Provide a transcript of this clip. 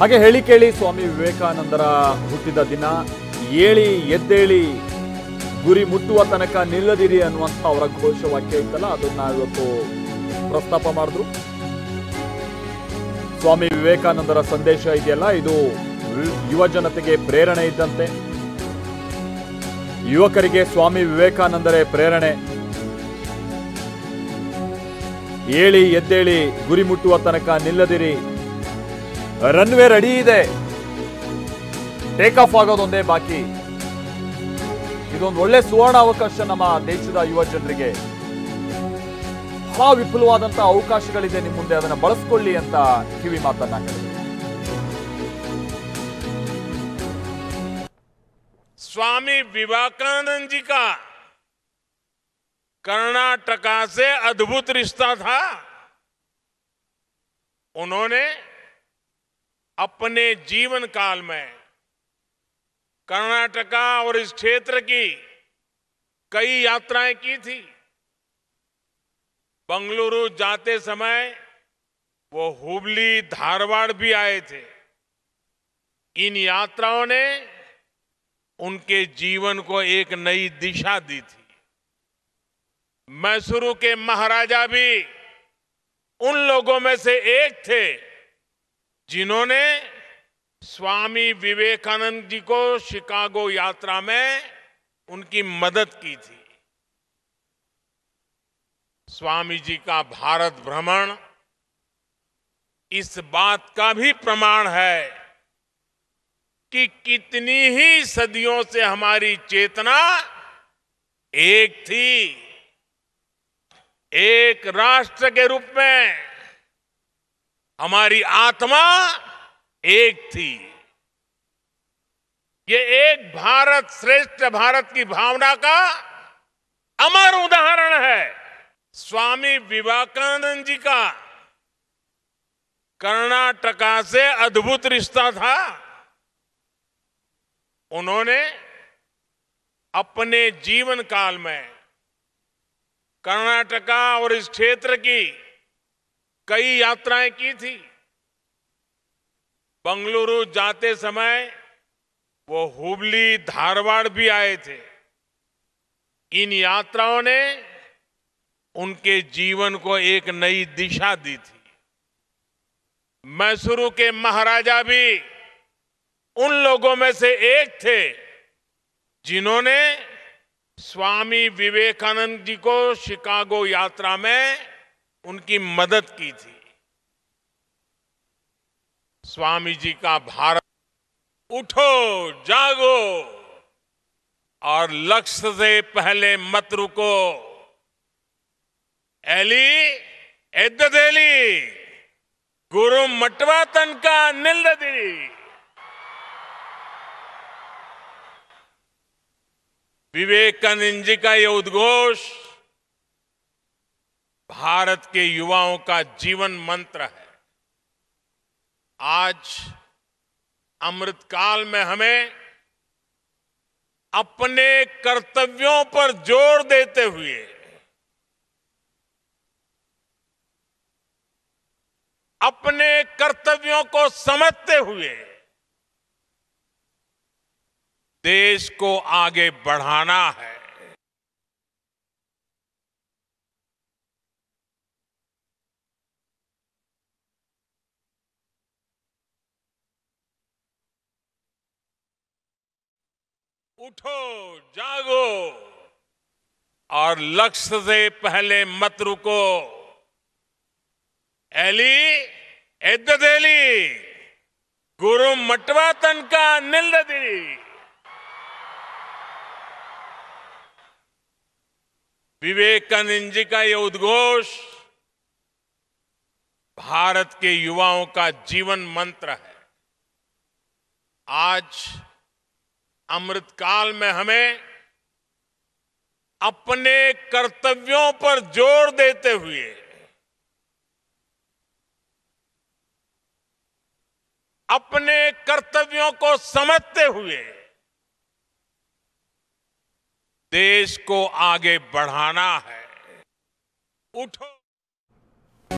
ಹಾಗೆ ಹೇಳಿ ಕೇಳಿ ಸ್ವಾಮಿ ವಿವೇಕಾನಂದರ ಹುಟ್ಟಿದ ದಿನ ಏಳಿ ಎದ್ದೇಳಿ ಗುರಿ ಮುಟ್ಟುವ ತನಕ ನಿಲ್ಲದಿರಿ ಅನ್ನುವಂಥ ಅವರ ವಾಕ್ಯ ಇತ್ತಲ್ಲ ಅದನ್ನ ಇವತ್ತು ಪ್ರಸ್ತಾಪ ಮಾಡಿದ್ರು ಸ್ವಾಮಿ ವಿವೇಕಾನಂದರ ಸಂದೇಶ ಇದೆಯಲ್ಲ ಇದು ಯುವ ಜನತೆಗೆ ಪ್ರೇರಣೆ ಇದ್ದಂತೆ ಯುವಕರಿಗೆ ಸ್ವಾಮಿ ವಿವೇಕಾನಂದರೇ ಪ್ರೇರಣೆ ಏಳಿ ಎದ್ದೇಳಿ ಗುರಿ ಮುಟ್ಟುವ ತನಕ ನಿಲ್ಲದಿರಿ ರನ್ ವೇ ರೆಡಿ ಇದೆ ಟೇಕ್ ಆಫ್ ಆಗೋದೊಂದೇ ಬಾಕಿ ಇದೊಂದು ಒಳ್ಳೆ ಸುವರ್ಣ ಅವಕಾಶ ನಮ್ಮ ದೇಶದ ಯುವ ಜನರಿಗೆ ಬಹಳ ವಿಪುಲವಾದಂತಹ ಅವಕಾಶಗಳಿದೆ ನಿಮ್ಮ ಮುಂದೆ ಅದನ್ನು ಬಳಸ್ಕೊಳ್ಳಿ ಅಂತ ಕಿವಿ ಮಾತನ್ನ ಸ್ವಾಮಿ ವಿವೇಕಾನಂದ ಕರ್ನಾಟಕ ಕಾ ಕರ್ನಾಟಕ कर्नाटका ಅದ್ಭುತ रिश्ता अपने जीवन काल में कर्नाटका और इस क्षेत्र की कई यात्राएं की थी बंगलुरु जाते समय वो हुबली धारवाड़ भी आए थे इन यात्राओं ने उनके जीवन को एक नई दिशा दी थी मैसूरू के महाराजा भी उन लोगों में से एक थे जिन्होंने स्वामी विवेकानंद जी को शिकागो यात्रा में उनकी मदद की थी स्वामी जी का भारत भ्रमण इस बात का भी प्रमाण है कि कितनी ही सदियों से हमारी चेतना एक थी एक राष्ट्र के रूप में हमारी आत्मा एक थी ये एक भारत श्रेष्ठ भारत की भावना का अमर उदाहरण है स्वामी विवेकानंद जी का कर्नाटका से अद्भुत रिश्ता था उन्होंने अपने जीवन काल में कर्नाटका और इस क्षेत्र की कई यात्राएं की थी बंगलुरु जाते समय वो हुबली धारवाड़ भी आए थे इन यात्राओं ने उनके जीवन को एक नई दिशा दी थी मैसूरू के महाराजा भी उन लोगों में से एक थे जिन्होंने स्वामी विवेकानंद जी को शिकागो यात्रा में उनकी मदद की थी स्वामी जी का भारत उठो जागो और लक्ष्य से पहले मत रुको एली एदली गुरु मटवा तन का निल दिली विवेकानंद जी का यह उद्घोष भारत के युवाओं का जीवन मंत्र है आज अमृतकाल में हमें अपने कर्तव्यों पर जोर देते हुए अपने कर्तव्यों को समझते हुए देश को आगे बढ़ाना है उठो जागो और लक्ष्य से पहले मत रुको एली एदेली गुरु मटवा तन का दिली विवेकानंद जी का यह उद्घोष भारत के युवाओं का जीवन मंत्र है आज अमृतकाल में हमें अपने कर्तव्यों पर जोर देते हुए अपने कर्तव्यों को समझते हुए देश को आगे बढ़ाना है उठो